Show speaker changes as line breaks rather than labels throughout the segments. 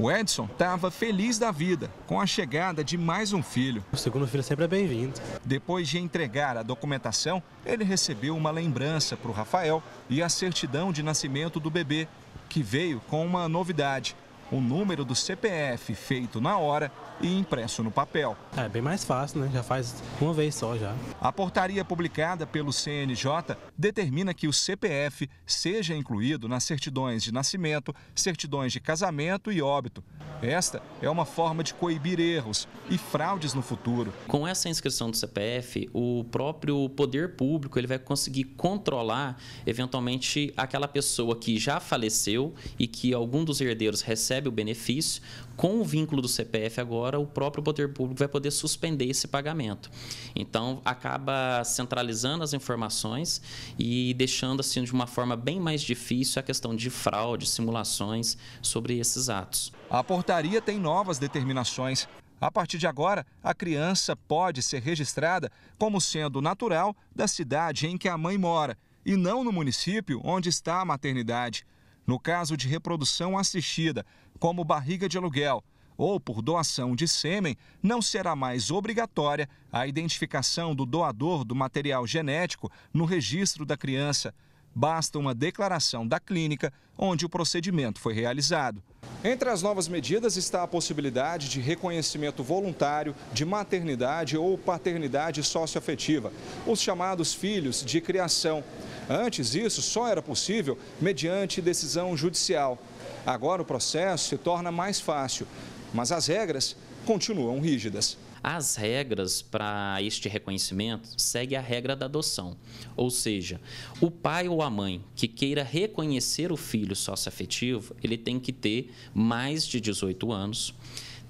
O Edson estava feliz da vida com a chegada de mais um filho. O segundo filho é sempre é bem-vindo. Depois de entregar a documentação, ele recebeu uma lembrança para o Rafael e a certidão de nascimento do bebê, que veio com uma novidade o número do CPF feito na hora e impresso no papel. É bem mais fácil, né? Já faz uma vez só já. A portaria publicada pelo CNJ determina que o CPF seja incluído nas certidões de nascimento, certidões de casamento e óbito. Esta é uma forma de coibir erros e fraudes no futuro. Com
essa inscrição do CPF, o próprio poder público ele vai conseguir controlar eventualmente aquela pessoa que já faleceu e que algum dos herdeiros recebe recebe o benefício, com o vínculo do CPF agora, o próprio poder público vai poder suspender esse pagamento. Então, acaba centralizando as informações e deixando assim de uma forma bem mais difícil a questão de fraude, simulações sobre esses atos.
A portaria tem novas determinações. A partir de agora, a criança pode ser registrada como sendo natural da cidade em que a mãe mora e não no município onde está a maternidade no caso de reprodução assistida, como barriga de aluguel, ou por doação de sêmen, não será mais obrigatória a identificação do doador do material genético no registro da criança. Basta uma declaração da clínica onde o procedimento foi realizado. Entre as novas medidas está a possibilidade de reconhecimento voluntário de maternidade ou paternidade socioafetiva, os chamados filhos de criação. Antes, isso só era possível mediante decisão judicial. Agora, o processo se torna mais fácil, mas as regras continuam rígidas. As regras
para este reconhecimento segue a regra da adoção, ou seja, o pai ou a mãe que queira reconhecer o filho sócio afetivo, ele tem que ter mais de 18 anos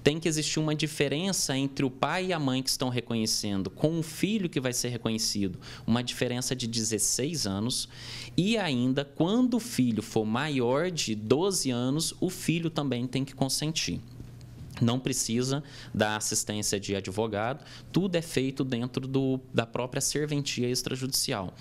tem que existir uma diferença entre o pai e a mãe que estão reconhecendo com o filho que vai ser reconhecido, uma diferença de 16 anos, e ainda quando o filho for maior de 12 anos, o filho também tem que consentir. Não precisa da assistência de advogado, tudo é feito dentro do, da própria serventia extrajudicial.